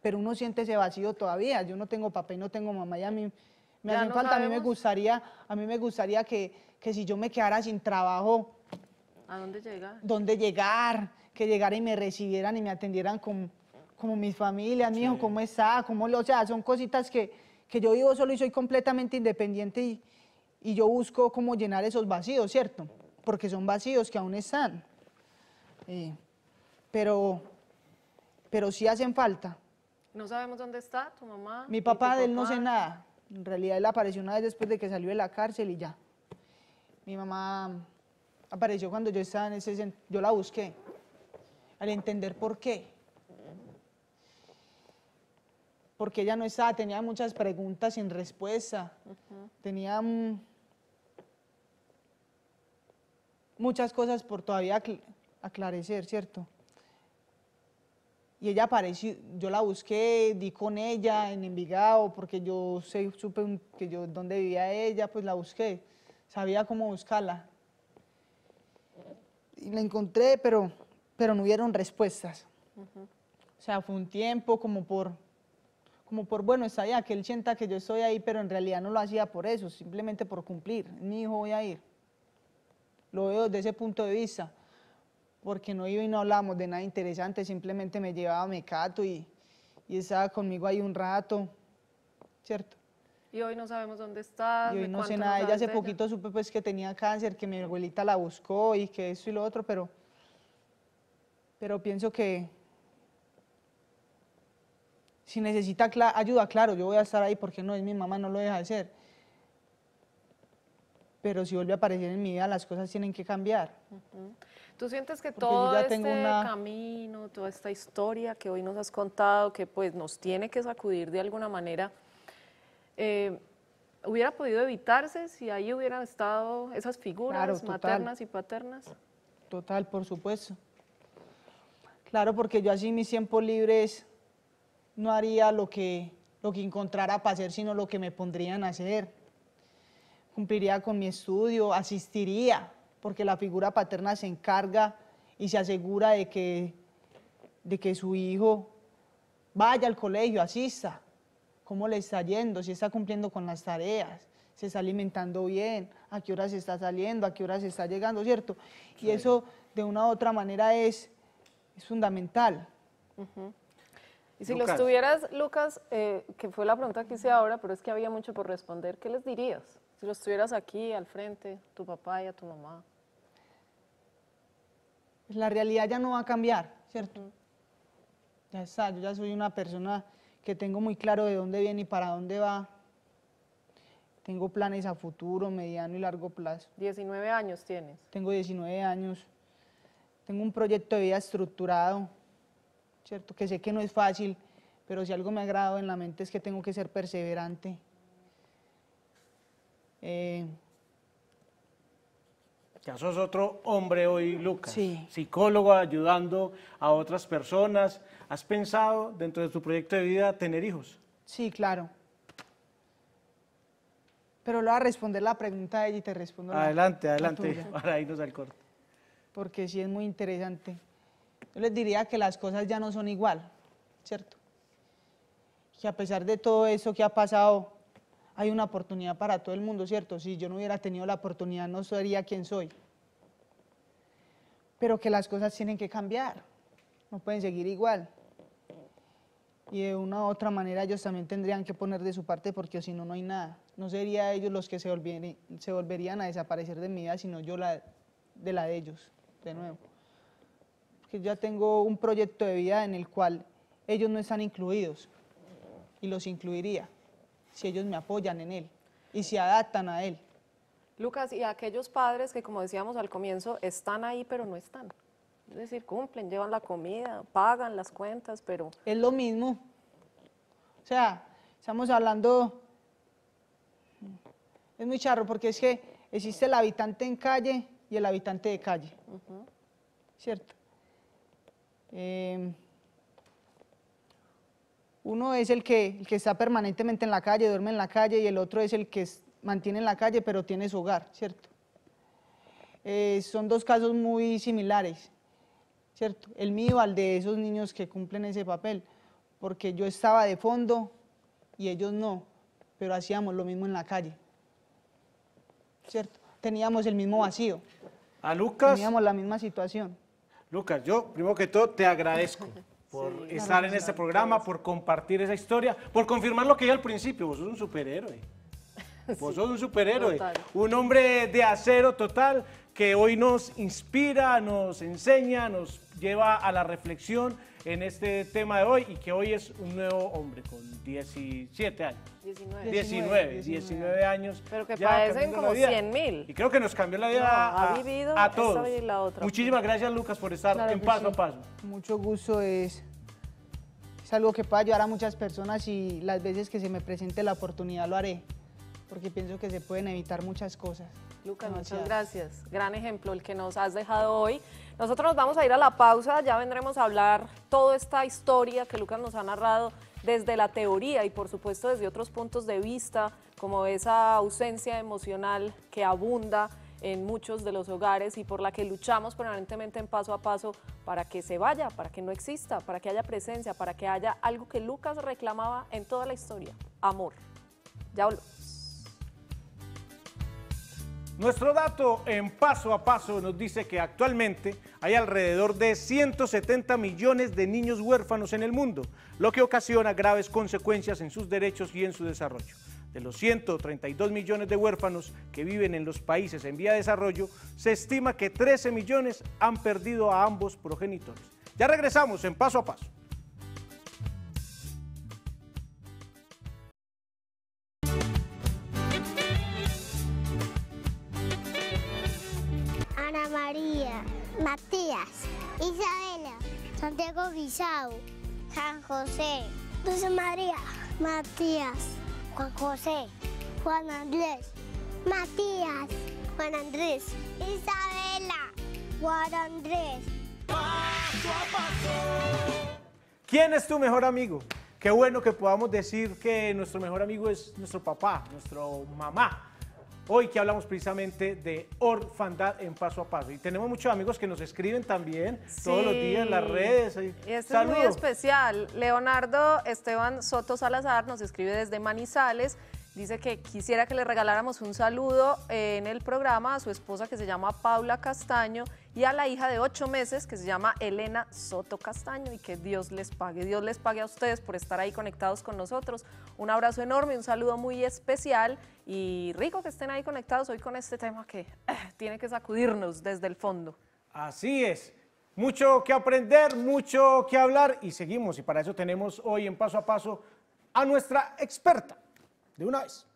C: Pero uno siente ese vacío todavía. Yo no tengo papá y no tengo mamá y a mí me hace falta. A mí me gustaría, a mí me gustaría que, que si yo me quedara sin trabajo, ¿A dónde llegar? ¿Dónde llegar? Que llegara y me recibieran y me atendieran como mis familias, mi hijo, ¿cómo está? ¿Cómo lo, o sea, son cositas que, que yo vivo solo y soy completamente independiente y, y yo busco cómo llenar esos vacíos, ¿cierto? Porque son vacíos que aún están. Eh, pero, pero sí hacen falta.
B: No sabemos dónde está tu mamá. Mi papá él no
C: sé nada. En realidad él apareció una vez después de que salió de la cárcel y ya. Mi mamá apareció cuando yo estaba en ese... Yo la busqué. Al entender por qué porque ella no estaba, tenía muchas preguntas sin respuesta, tenía mm, muchas cosas por todavía aclarar, aclarecer, ¿cierto? Y ella apareció, yo la busqué, di con ella en Envigado, porque yo sé, supe que yo dónde vivía ella, pues la busqué, sabía cómo buscarla. Y la encontré, pero, pero no hubieron respuestas.
A: O
C: sea, fue un tiempo como por como por, bueno, está allá, que él sienta que yo estoy ahí, pero en realidad no lo hacía por eso, simplemente por cumplir. Mi hijo voy a ir. Lo veo desde ese punto de vista, porque no iba y no hablábamos de nada interesante, simplemente me llevaba a Mecato y, y estaba conmigo ahí un rato, ¿cierto?
B: Y hoy no sabemos dónde está. Y hoy no sé nada. Ella hace poquito
C: supe pues que tenía cáncer, que mi abuelita la buscó y que eso y lo otro, pero, pero pienso que, si necesita ayuda, claro, yo voy a estar ahí porque no es mi mamá, no lo deja de ser. Pero si vuelve a aparecer en mi vida, las cosas tienen que cambiar.
B: ¿Tú sientes que todo este camino, toda esta historia que hoy nos has contado, que pues nos tiene que sacudir de alguna manera, eh, hubiera podido evitarse si ahí hubieran estado
C: esas figuras maternas
B: y paternas?
C: Total, por supuesto. Claro, porque yo así mis tiempos libres no haría lo que, lo que encontrara para hacer, sino lo que me pondrían a hacer. Cumpliría con mi estudio, asistiría, porque la figura paterna se encarga y se asegura de que, de que su hijo vaya al colegio, asista, cómo le está yendo, si está cumpliendo con las tareas, se está alimentando bien, a qué hora se está saliendo, a qué hora se está llegando, ¿cierto? Y eso de una u otra manera es, es fundamental. Y si los
B: tuvieras, Lucas, eh, que fue la pregunta que hice ahora, pero es que había mucho por responder, ¿qué les dirías? Si los tuvieras aquí, al frente, tu papá y a tu mamá.
C: Pues la realidad ya no va a cambiar, ¿cierto? Ya está, yo ya soy una persona que tengo muy claro de dónde viene y para dónde va. Tengo planes a futuro, mediano y largo plazo. 19 años tienes. Tengo 19 años. Tengo un proyecto de vida estructurado ¿cierto? Que sé que no es fácil, pero si algo me ha agrado en la mente es que tengo que ser perseverante. Eh,
A: ya sos otro hombre hoy, Lucas. Sí. Psicólogo ayudando a otras personas. ¿Has pensado dentro de tu proyecto de vida tener hijos? Sí,
C: claro. Pero lo voy a responder la pregunta de ella y te respondo adelante, la Adelante, adelante,
A: para irnos al corte.
C: Porque sí es muy interesante. Yo les diría que las cosas ya no son igual, ¿cierto? Que a pesar de todo eso que ha pasado, hay una oportunidad para todo el mundo, ¿cierto? Si yo no hubiera tenido la oportunidad, no sería quien soy. Pero que las cosas tienen que cambiar, no pueden seguir igual. Y de una u otra manera ellos también tendrían que poner de su parte porque si no, no hay nada. No sería ellos los que se, volverían a desaparecer de mi vida, sino yo la, de la de ellos, de nuevo que ya tengo un proyecto de vida en el cual ellos no están incluidos y los incluiría si ellos me apoyan en él y se adaptan a él. Lucas, y
B: aquellos padres que, como decíamos al comienzo, están ahí pero no están. Es decir, cumplen, llevan la
C: comida, pagan las cuentas, pero... Es lo mismo. O sea, estamos hablando... Es muy charro porque es que existe el habitante en calle y el habitante de calle. ¿Cierto? Em, uno es el que, está permanentemente en la calle, duerme en la calle, y el otro es el que mantiene en la calle, pero tiene su hogar, ¿cierto? Eh, son dos casos muy similares, ¿cierto? El mío al de esos niños que cumplen ese papel, porque yo estaba de fondo y ellos no, pero hacíamos lo mismo en la calle, ¿cierto? Teníamos el mismo vacío. A Lucas. Teníamos la misma situación.
A: Lucas, yo primero que todo te agradezco por estar en este programa, por compartir esa historia, por confirmar lo que yo al principio, vos sos un superhéroe. Vos sos un superhéroe, un hombre de acero total que hoy nos inspira, nos enseña, nos lleva a la reflexión en este tema de hoy y que hoy es un nuevo hombre con 17 años.
B: 19. 19,
A: 19, años. Pero
B: que padecen como 100 mil.
A: Y creo que nos cambió la vida a, vivido todos. Muchísimas gracias, Lucas, por estar en paso a paso.
C: Mucho gusto es, es algo que puede ayudar a muchas personas y las veces que se me presente la oportunidad lo haré, porque pienso que se pueden evitar muchas cosas.
B: Lucas, muchas gracias. Gran ejemplo el que nos has dejado hoy. Nosotros nos vamos a ir a la pausa, ya vendremos a hablar toda esta historia que Lucas nos ha narrado desde la teoría y por supuesto desde otros puntos de vista, como esa ausencia emocional que abunda en muchos de los hogares y por la que luchamos permanentemente en paso a paso para que se vaya, para que no exista, para que haya presencia, para que haya algo que Lucas reclamaba en toda la historia, amor. Ya volvemos.
A: Nuestro dato en paso a paso nos dice que actualmente hay alrededor de 170 millones de niños huérfanos en el mundo, lo que ocasiona graves consecuencias en sus derechos y en su desarrollo. De los 132 millones de huérfanos que viven en los países en vía de desarrollo, se estima que 13 millones han perdido a ambos progenitores. Ya regresamos en paso a paso. María, Matías, Isabela, Santiago Guisau, San José, Dulce María, Matías, Juan José, Juan Andrés, Matías, Juan Andrés, Isabela, Juan Andrés. ¿Quién es tu mejor amigo? Qué bueno que podamos decir que nuestro mejor amigo es nuestro papá, nuestro mamá Hoy que hablamos precisamente de orfandad en paso a paso. Y tenemos muchos amigos que nos escriben también todos los días en las redes. Y es muy
B: especial. Leonardo Esteban Soto Salazar nos escribe desde Manizales. Dice que quisiera que le regaláramos un saludo eh, en el programa a su esposa que se llama Paula Castaño y a la hija de ocho meses que se llama Elena Soto Castaño y que Dios les pague. Dios les pague a ustedes por estar ahí conectados con nosotros. Un abrazo enorme, un saludo muy especial y rico que estén ahí conectados hoy con este tema que eh,
A: tiene que sacudirnos desde el fondo. Así es. Mucho que aprender, mucho que hablar y seguimos. Y para eso tenemos hoy en paso a paso a nuestra experta de una vez.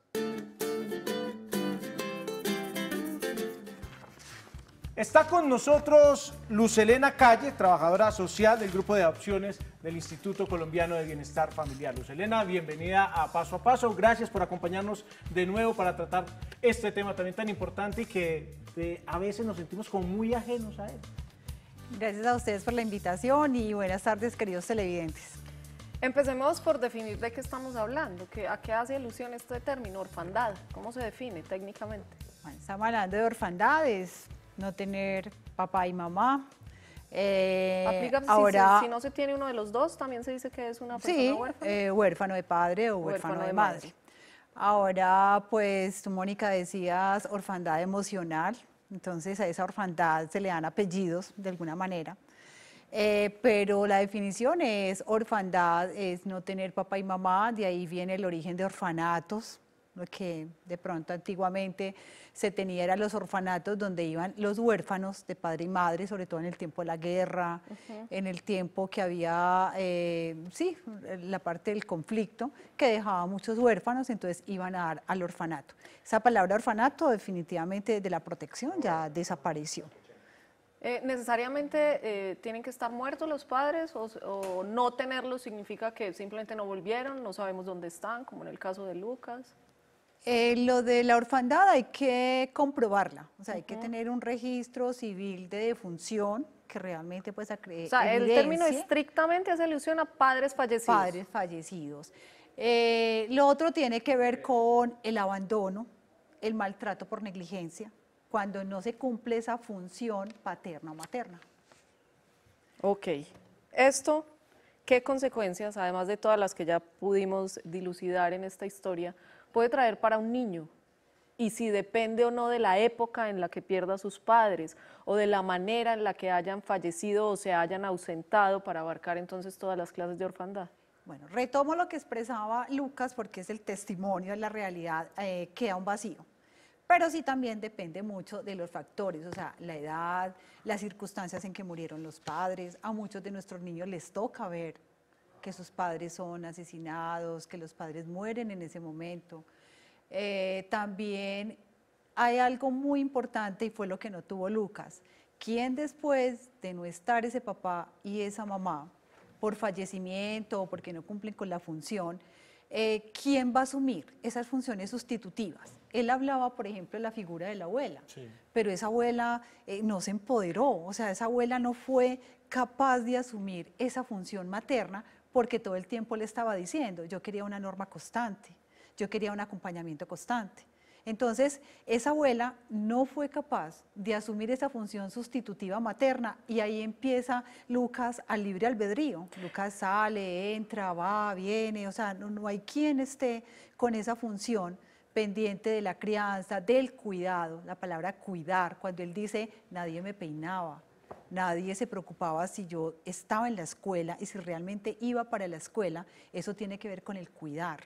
A: Está con nosotros Luz Elena Calle, trabajadora social del Grupo de Adopciones del Instituto Colombiano de Bienestar Familiar. Luz Elena, bienvenida a Paso a Paso. Gracias por acompañarnos de nuevo para tratar este tema también tan importante y que eh, a veces nos sentimos como muy ajenos a él.
E: Gracias a ustedes por la invitación y buenas tardes, queridos televidentes.
B: Empecemos por definir de qué estamos hablando, a qué hace alusión este término, orfandad. ¿Cómo se define técnicamente?
E: estamos hablando de orfandades, no tener papá y mamá. Eh, ahora, si, no
B: se tiene uno de los dos, también se dice que es una persona huérfana.
E: Eh, huérfano de padre o huérfano, de, madre. Ahora, pues tú, Mónica, decías orfandad emocional, entonces a esa orfandad se le dan apellidos de alguna manera. Eh, pero la definición es orfandad, es no tener papá y mamá, de ahí viene el origen de orfanatos, lo que de pronto antiguamente se tenía eran los orfanatos donde iban los huérfanos de padre y madre, sobre todo en el tiempo de la guerra, en el tiempo que había, eh, sí, la parte del conflicto que dejaba muchos huérfanos, entonces iban a dar al orfanato. Esa palabra orfanato definitivamente de la protección ya desapareció.
B: Eh, ¿Necesariamente eh, tienen que estar muertos los padres o, no tenerlos significa que simplemente no volvieron, no sabemos dónde están, como en
E: el caso de Lucas? Eh, lo de la orfandad hay que comprobarla, o sea, hay que tener un registro civil de defunción que realmente pues acredite. O sea, el término estrictamente hace alusión a padres fallecidos. Padres fallecidos. Eh, lo otro tiene que ver con el abandono, el maltrato por negligencia, cuando no se cumple esa función paterna o materna.
B: Ok. Esto, ¿qué consecuencias, además de todas las que ya pudimos dilucidar en esta historia, puede traer para un niño y si depende o no de la época en la que pierda a sus padres o de la manera en la que hayan fallecido o se hayan ausentado
E: para abarcar entonces todas las clases de orfandad. Bueno, retomo lo que expresaba Lucas porque es el testimonio, de la realidad, eh, que queda un vacío. Pero sí también depende mucho de los factores, o sea, la edad, las circunstancias en que murieron los padres. A muchos de nuestros niños les toca ver que sus padres son asesinados, que los padres mueren en ese momento. Eh, también hay algo muy importante y fue lo que no tuvo Lucas, ¿Quién después de no estar ese papá y esa mamá por fallecimiento o porque no cumplen con la función, eh, ¿quién va a asumir esas funciones sustitutivas? Él hablaba, por ejemplo, de la figura de la abuela, pero esa abuela eh, no se empoderó, o sea, esa abuela no fue capaz de asumir esa función materna porque todo el tiempo le estaba diciendo, yo quería una norma constante, yo quería un acompañamiento constante. Entonces, esa abuela no fue capaz de asumir esa función sustitutiva materna y ahí empieza Lucas al libre albedrío. Lucas sale, entra, va, viene, o sea, no, hay quien esté con esa función pendiente de la crianza, del cuidado, la palabra cuidar, cuando él dice, nadie me peinaba, Nadie se preocupaba si yo estaba en la escuela y si realmente iba para la escuela. Eso tiene que ver con el cuidar,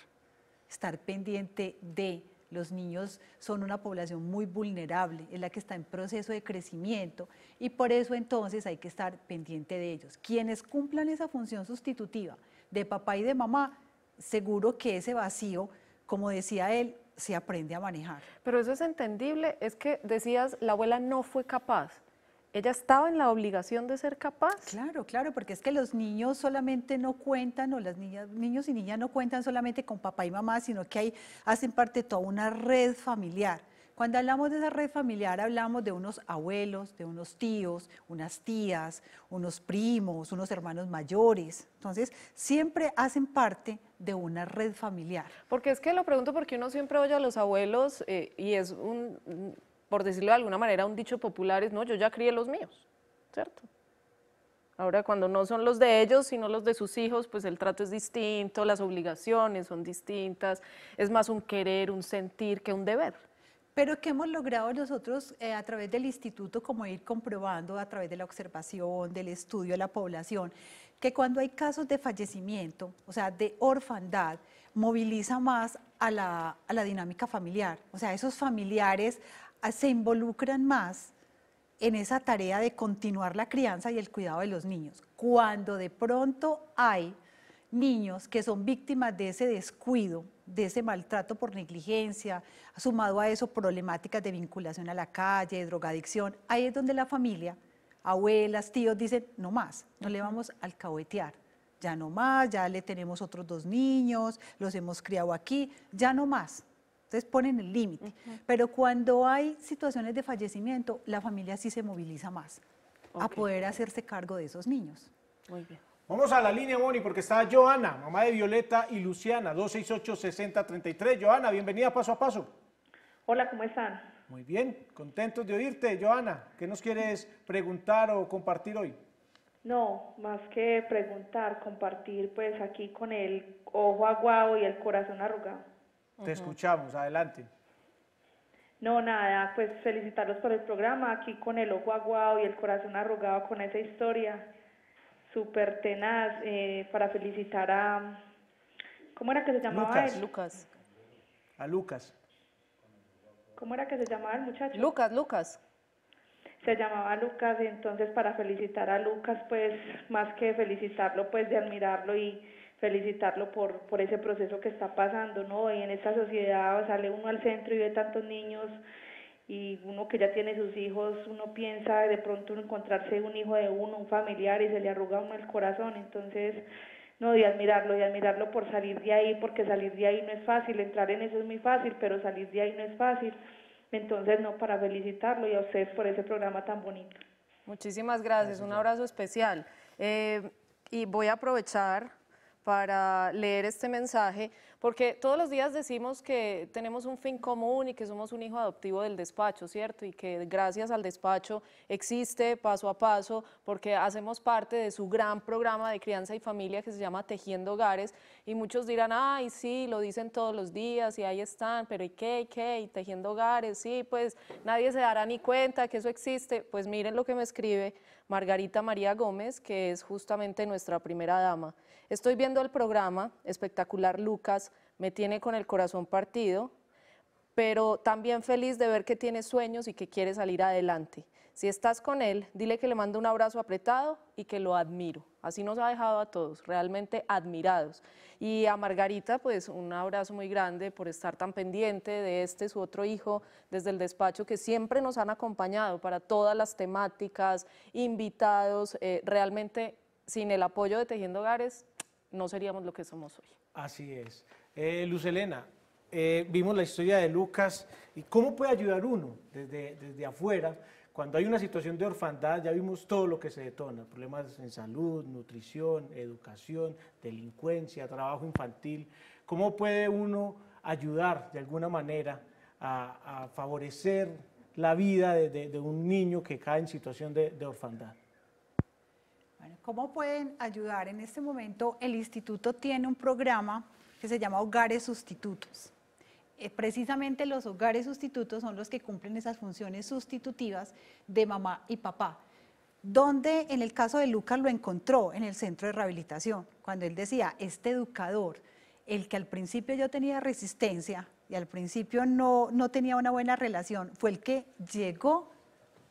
E: estar pendiente de, los niños son una población muy vulnerable, es la que está en proceso de crecimiento y por eso entonces hay que estar pendiente de ellos. Quienes cumplan esa función sustitutiva de papá y de mamá, seguro que ese vacío, como decía él, se aprende a manejar. Pero eso es entendible, es que decías, la abuela no fue capaz ella estaba en la obligación de ser capaz. Claro, claro, porque es que los niños solamente no cuentan, o las niñas, niños y niñas no cuentan solamente con papá y mamá, sino que hay, hacen parte de toda una red familiar. Cuando hablamos de esa red familiar, hablamos de unos abuelos, de unos tíos, unas tías, unos primos, unos hermanos mayores. Entonces, siempre hacen parte de una red familiar. Porque es que lo pregunto porque uno siempre oye a los abuelos eh, y es un por decirlo de alguna
B: manera, un dicho popular es, no, yo ya crié los míos, ¿cierto? Ahora cuando no son los de ellos, sino los de sus hijos, pues el trato es distinto, las obligaciones son distintas,
E: es más un querer, un sentir que un deber. Pero que hemos logrado nosotros eh, a través del instituto, como ir comprobando a través de la observación, del estudio de la población, que cuando hay casos de fallecimiento, o sea, de orfandad, moviliza más a la, a la dinámica familiar. O sea, esos familiares se involucran más en esa tarea de continuar la crianza y el cuidado de los niños. Cuando de pronto hay niños que son víctimas de ese descuido, de ese maltrato por negligencia, sumado a eso problemáticas de vinculación a la calle, drogadicción, ahí es donde la familia, abuelas, tíos dicen, no más, no le vamos a alcahuetear, ya no más, ya le tenemos otros dos niños, los hemos criado aquí, ya no más. Entonces ponen el límite. Pero cuando hay situaciones de fallecimiento, la familia sí se moviliza más a poder hacerse cargo de esos niños.
A: Muy bien. Vamos a la línea, Moni, porque está Joana, mamá de Violeta y Luciana, 268-6033. Joana, bienvenida paso a paso. Hola, ¿cómo están? Muy bien, contentos de oírte, Joana. ¿Qué nos quieres preguntar o compartir hoy?
F: No, más que preguntar, compartir, pues aquí con el ojo aguado y el corazón arrugado.
A: Te escuchamos, adelante.
F: No, nada, pues felicitarlos por el programa, aquí con el ojo aguado y el corazón arrugado con esa historia, súper tenaz, eh, para felicitar a, ¿cómo era que se llamaba él?
A: Lucas. A Lucas.
F: ¿Cómo era que se llamaba el muchacho? Lucas, Lucas. Se llamaba Lucas, entonces para felicitar a Lucas, pues más que felicitarlo, pues de admirarlo y felicitarlo por, por ese proceso que está pasando, ¿no? Y en esta sociedad sale uno al centro y ve tantos niños y uno que ya tiene sus hijos, uno piensa de pronto encontrarse un hijo de uno, un familiar y se le arruga uno el corazón, entonces no, de admirarlo, y admirarlo por salir de ahí, porque salir de ahí no es fácil, entrar en eso es muy fácil, pero salir de ahí no es fácil. Entonces, no, para felicitarlo y a ustedes por ese programa tan bonito.
B: Muchísimas gracias, un abrazo especial. Eh, y voy a aprovechar para leer este mensaje, porque todos los días decimos que tenemos un fin común y que somos un hijo adoptivo del despacho, ¿cierto? Y que gracias al despacho existe paso a paso, porque hacemos parte de su gran programa de crianza y familia que se llama Tejiendo Hogares, y muchos dirán, ay, sí, lo dicen todos los días y ahí están, pero ¿y qué? ¿Y qué? ¿Y Tejiendo Hogares? Sí, pues nadie se dará ni cuenta que eso existe. Pues miren lo que me escribe Margarita María Gómez, que es justamente nuestra primera dama. Estoy viendo el programa, espectacular Lucas, me tiene con el corazón partido, pero también feliz de ver que tiene sueños y que quiere salir adelante. Si estás con él, dile que le mando un abrazo apretado y que lo admiro. Así nos ha dejado a todos, realmente admirados. Y a Margarita, pues un abrazo muy grande por estar tan pendiente de este, su otro hijo, desde el despacho, que siempre nos han acompañado para todas las temáticas, invitados. Eh, realmente, sin el apoyo de Tejiendo Hogares, no seríamos lo que somos hoy.
A: Así es. Eh, Luz Elena, eh, vimos la historia de Lucas y cómo puede ayudar uno desde, desde afuera. Cuando hay una situación de orfandad, ya vimos todo lo que se detona, problemas en salud, nutrición, educación, delincuencia, trabajo infantil. ¿Cómo puede uno ayudar de alguna manera a, favorecer la vida de, un niño que cae en situación de, de orfandad?
E: Bueno, ¿Cómo pueden ayudar? En este momento el instituto tiene un programa que se llama Hogares Sustitutos. Eh, precisamente los hogares sustitutos son los que cumplen esas funciones sustitutivas de mamá y papá. Donde en el caso de Lucas lo encontró en el centro de rehabilitación, cuando él decía, este educador, el que al principio yo tenía resistencia y al principio no, no tenía una buena relación, fue el que llegó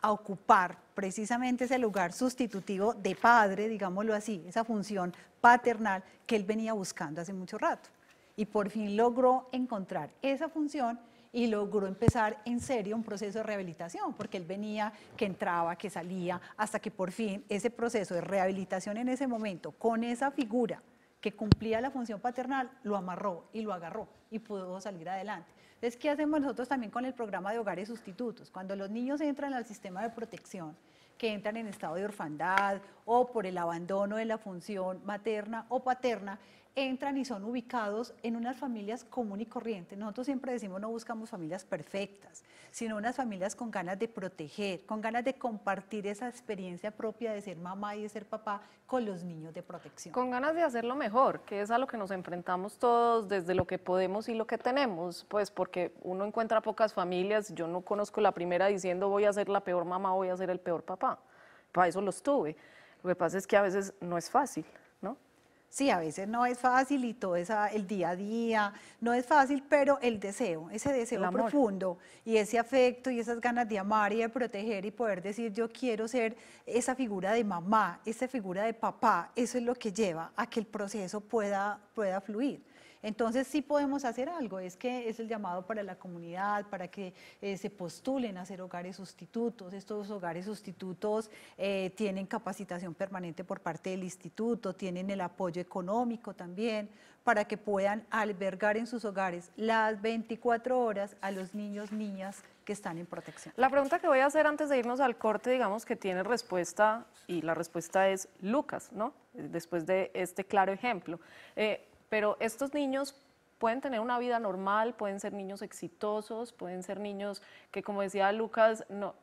E: a ocupar precisamente ese lugar sustitutivo de padre, digámoslo así, esa función paternal que él venía buscando hace mucho rato y por fin logró encontrar esa función y logró empezar en serio un proceso de rehabilitación, porque él venía, que entraba, que salía, hasta que por fin ese proceso de rehabilitación en ese momento, con esa figura que cumplía la función paternal, lo amarró y lo agarró y pudo salir adelante. Entonces, ¿qué hacemos nosotros también con el programa de hogares sustitutos? Cuando los niños entran al sistema de protección que entran en estado de orfandad o por el abandono de la función materna o paterna, entran y son ubicados en unas familias común y corriente. Nosotros siempre decimos no buscamos familias perfectas, sino unas familias con ganas de proteger, con ganas de compartir esa experiencia propia de ser mamá y de ser papá con los niños de protección.
B: Con ganas de hacerlo mejor, que es a lo que nos enfrentamos todos desde lo que podemos y lo que tenemos, pues porque uno encuentra pocas familias, yo no conozco la primera diciendo voy a ser la peor mamá, voy a ser el peor papá, para eso los tuve. Lo que pasa es que a veces no es fácil.
E: Sí, a veces no es fácil y todo esa, el día a día no es fácil, pero el deseo, ese deseo profundo y ese afecto y esas ganas de amar y de proteger y poder decir yo quiero ser esa figura de mamá, esa figura de papá, eso es lo que lleva a que el proceso pueda, pueda fluir. Entonces sí podemos hacer algo, es que es el llamado para la comunidad, para que eh, se postulen a hacer hogares sustitutos. Estos hogares sustitutos eh, tienen capacitación permanente por parte del instituto, tienen el apoyo económico también para que puedan albergar en sus hogares las 24 horas a los niños, niñas que están en protección.
B: La pregunta que voy a hacer antes de irnos al corte, digamos que tiene respuesta y la respuesta es Lucas, ¿no? Después de este claro ejemplo. Eh, pero estos niños pueden tener una vida normal, pueden ser niños exitosos, pueden ser niños que, como decía Lucas, no,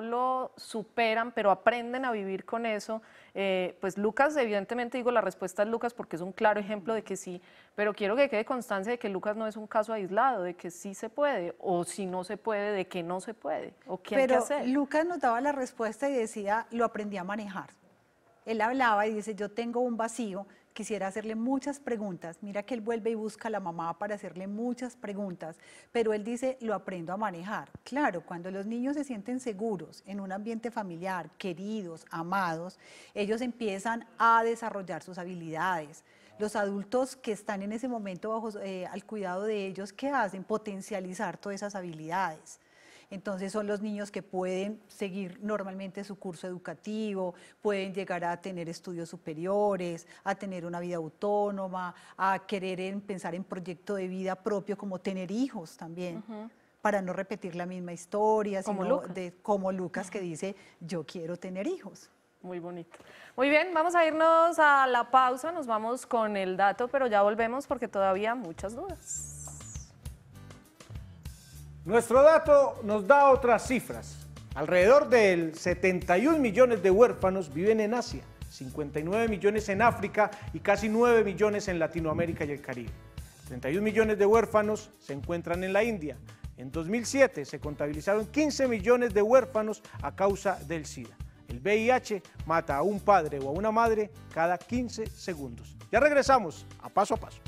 B: lo superan, pero aprenden a vivir con eso. Eh, pues Lucas, evidentemente digo la respuesta es Lucas porque es un claro ejemplo de que sí, pero quiero que quede constancia de que Lucas no es un caso aislado, de que sí se puede, o si no se puede, de que no se puede, o qué hay que hacer.
E: Lucas nos daba la respuesta y decía, lo aprendí a manejar. Él hablaba y dice, yo tengo un vacío, quisiera hacerle muchas preguntas. Mira que él vuelve y busca a la mamá para hacerle muchas preguntas, pero él dice, lo aprendo a manejar. Claro, cuando los niños se sienten seguros en un ambiente familiar, queridos, amados, ellos empiezan a desarrollar sus habilidades. Los adultos que están en ese momento bajo, eh, al cuidado de ellos, ¿qué hacen? Potencializar todas esas habilidades entonces son los niños que pueden seguir normalmente su curso educativo, pueden llegar a tener estudios superiores, a tener una vida autónoma, a querer pensar en proyecto de vida propio como tener hijos también. para no repetir la misma historia, De, como Lucas que dice, yo quiero tener hijos. Muy bonito.
B: Muy bien, vamos a irnos a la pausa, nos vamos con el dato, pero ya volvemos porque todavía muchas dudas.
A: Nuestro dato nos da otras cifras. Alrededor de 71 millones de huérfanos viven en Asia, 59 millones en África y casi 9 millones en Latinoamérica y el Caribe. 31 millones de huérfanos se encuentran en la India. En 2007 se contabilizaron 15 millones de huérfanos a causa del SIDA. El VIH mata a un padre o a una madre cada 15 segundos. Ya regresamos a paso a paso.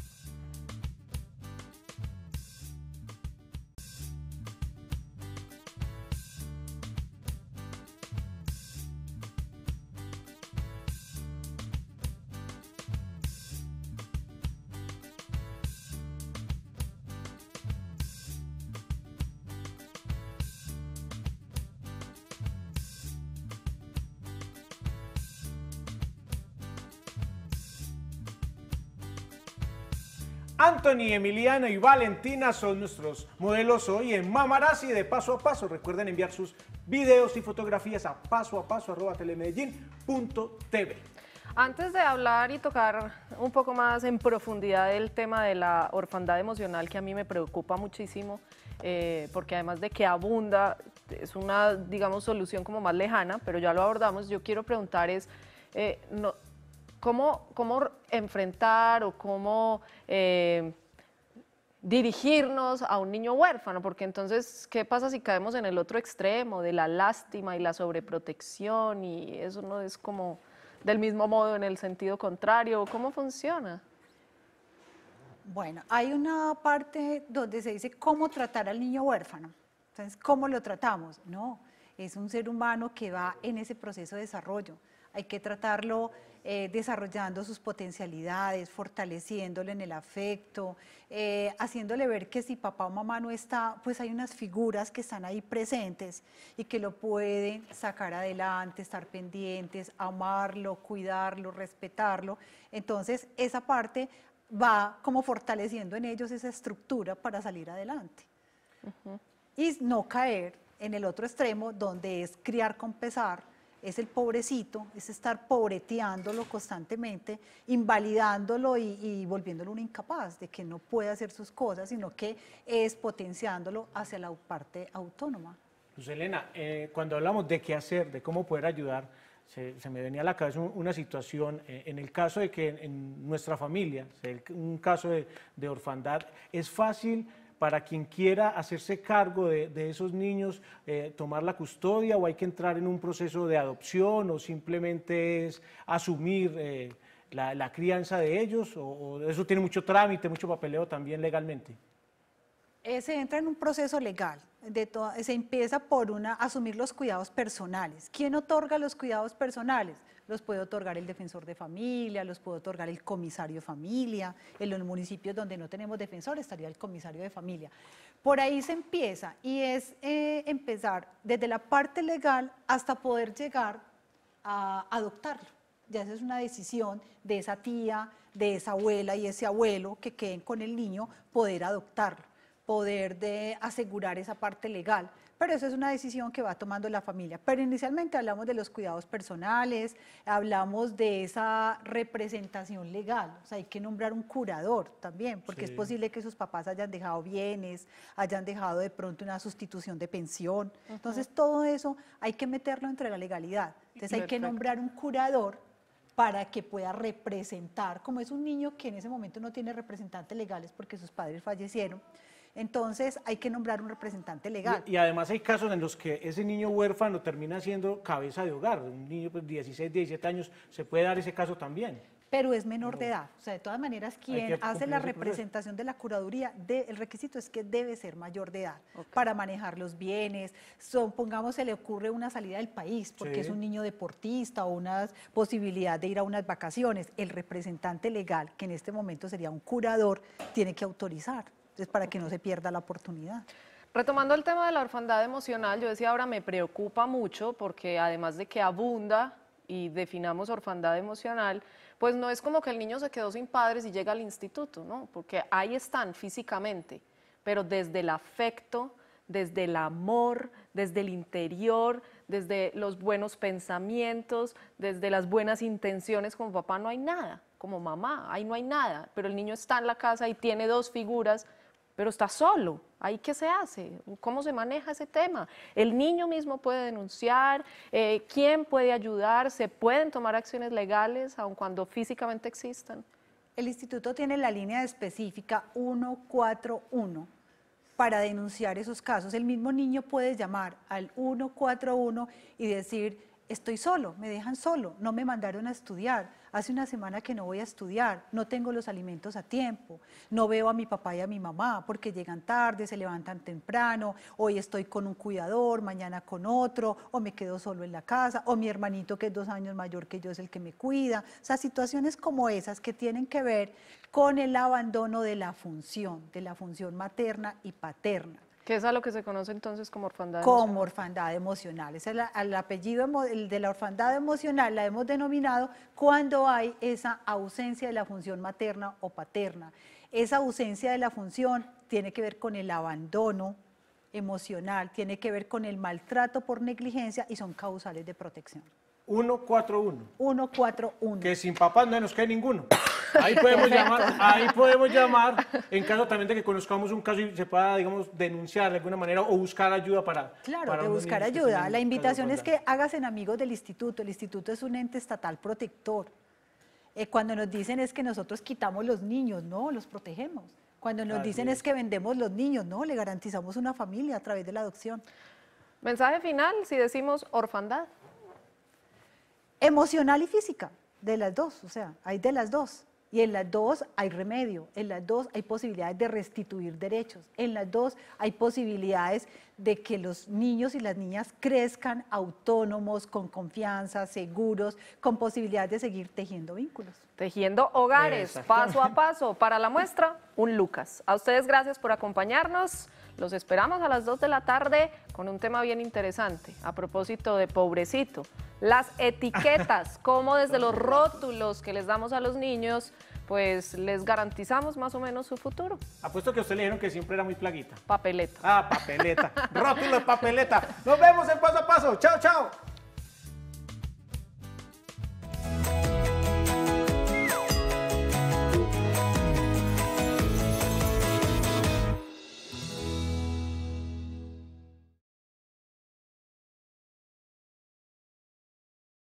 A: Anthony, Emiliano y Valentina son nuestros modelos hoy en Mamarazzi de Paso a Paso. Recuerden enviar sus videos y fotografías a pasoapaso.telemedellín.tv.
B: Antes de hablar y tocar un poco más en profundidad el tema de la orfandad emocional que a mí me preocupa muchísimo, eh, porque además de que abunda, es una, digamos, solución como más lejana, pero ya lo abordamos, yo quiero preguntar es, eh, no, cómo, cómo enfrentar o cómo eh, dirigirnos a un niño huérfano, porque entonces, ¿qué pasa si caemos en el otro extremo de la lástima y la sobreprotección? Y eso no es como del mismo modo en el sentido
E: contrario, ¿cómo funciona? Bueno, hay una parte donde se dice cómo tratar al niño huérfano. Entonces, ¿cómo lo tratamos? No, es un ser humano que va en ese proceso de desarrollo. Hay que tratarlo eh, desarrollando sus potencialidades, fortaleciéndole en el afecto, eh, haciéndole ver que si papá o mamá no está, pues hay unas figuras que están ahí presentes y que lo pueden sacar adelante, estar pendientes, amarlo, cuidarlo, respetarlo. Entonces, esa parte va como fortaleciendo en ellos esa estructura para salir adelante. Y no caer en el otro extremo donde es criar con pesar es el pobrecito, es estar pobreteándolo constantemente, invalidándolo y, volviéndolo un incapaz de que no puede hacer sus cosas, sino que es potenciándolo hacia la parte autónoma.
A: Luz Elena, eh, cuando hablamos de qué hacer, de cómo poder ayudar, se, me venía a la cabeza una situación, eh, en el caso de que en, nuestra familia, un caso de orfandad, es fácil para quien quiera hacerse cargo de, esos niños, eh, tomar la custodia o hay que entrar en un proceso de adopción o simplemente es asumir eh, la, crianza de ellos o, o, eso tiene mucho trámite, mucho papeleo también legalmente?
E: Eh, se entra en un proceso legal se empieza por una, asumir los cuidados personales. ¿Quién otorga los cuidados personales? Los puede otorgar el defensor de familia, los puede otorgar el comisario de familia. En los municipios donde no tenemos defensor estaría el comisario de familia. Por ahí se empieza y es eh, empezar desde la parte legal hasta poder llegar a adoptarlo. Ya esa es una decisión de esa tía, de esa abuela y ese abuelo que queden con el niño, poder adoptarlo poder de asegurar esa parte legal. Pero eso es una decisión que va tomando la familia. Pero inicialmente hablamos de los cuidados personales, hablamos de esa representación legal. O sea, hay que nombrar un curador también, porque es posible que sus papás hayan dejado bienes, hayan dejado de pronto una sustitución de pensión. Entonces, todo eso hay que meterlo entre la legalidad. Entonces, hay que nombrar un curador para que pueda representar, como es un niño que en ese momento no tiene representantes legales porque sus padres fallecieron, entonces hay que nombrar un representante legal.
A: Y, además hay casos en los que ese niño huérfano termina siendo cabeza de hogar, un niño de 16, 17 años, se puede dar ese caso también.
E: Pero es menor de edad, o sea, de todas maneras quien hace la representación de la curaduría, el requisito es que debe ser mayor de edad para manejar los bienes, son, pongamos se le ocurre una salida del país porque es un niño deportista o una posibilidad de ir a unas vacaciones, el representante legal, que en este momento sería un curador, tiene que autorizar. Entonces, para que no se pierda la oportunidad. Retomando el tema de la orfandad emocional, yo decía ahora me preocupa
B: mucho porque además de que abunda y definamos orfandad emocional, pues no es como que el niño se quedó sin padres y llega al instituto, ¿no? Porque ahí están físicamente, pero desde el afecto, desde el amor, desde el interior, desde los buenos pensamientos, desde las buenas intenciones, como papá no hay nada, como mamá, ahí no hay nada, pero el niño está en la casa y tiene dos figuras pero está solo. ¿Ahí qué se hace? ¿Cómo se maneja ese tema? El niño mismo puede denunciar, eh, ¿quién puede ayudar? ¿Se pueden tomar acciones legales aun cuando físicamente
E: existan? El instituto tiene la línea específica 141 para denunciar esos casos. El mismo niño puede llamar al 141 y decir estoy solo, me dejan solo, no me mandaron a estudiar, hace una semana que no voy a estudiar, no tengo los alimentos a tiempo, no veo a mi papá y a mi mamá porque llegan tarde, se levantan temprano, hoy estoy con un cuidador, mañana con otro, o me quedo solo en la casa, o mi hermanito que es dos años mayor que yo es el que me cuida. O sea, situaciones como esas que tienen que ver con el abandono de la función, de la función materna y paterna. Qué es a lo que se conoce entonces como orfandad como emocional. Como orfandad emocional. es el apellido de la orfandad emocional, la hemos denominado cuando hay esa ausencia de la función materna o paterna. Esa ausencia de la función tiene que ver con el abandono emocional, tiene que ver con el maltrato por negligencia y
A: son causales de protección. 141. 141. Que sin papás no nos cae ninguno. Ahí podemos llamar, en caso también de que conozcamos un caso y se pueda, digamos, denunciar de alguna manera o buscar ayuda para... Claro, para buscar ayuda. La invitación es
E: que hagas en amigos del instituto. El instituto es un ente estatal protector. Eh, cuando nos dicen es que nosotros quitamos los niños, no, los protegemos. Cuando nos dicen es que vendemos los niños, no, le garantizamos una familia a través de la adopción. Mensaje final, si decimos orfandad. Emocional y física, de las dos, o sea, hay de las dos. Y en las dos hay remedio, en las dos hay posibilidades de restituir derechos, en las dos hay posibilidades de que los niños y las niñas crezcan autónomos, con confianza, seguros, con posibilidades de seguir tejiendo vínculos.
B: Tejiendo hogares, paso a paso. Para la muestra, un Lucas. A ustedes gracias por acompañarnos. Los esperamos a las dos de la tarde con un tema bien interesante a propósito
A: de pobrecito.
B: Las etiquetas, cómo desde los rótulos que les damos a los niños, pues les garantizamos más o menos su futuro.
A: Apuesto que a usted le dijeron que siempre era muy plaguita. Papeleta. Ah, papeleta. Rótulo, papeleta. Nos vemos en paso a paso. Chao, chao.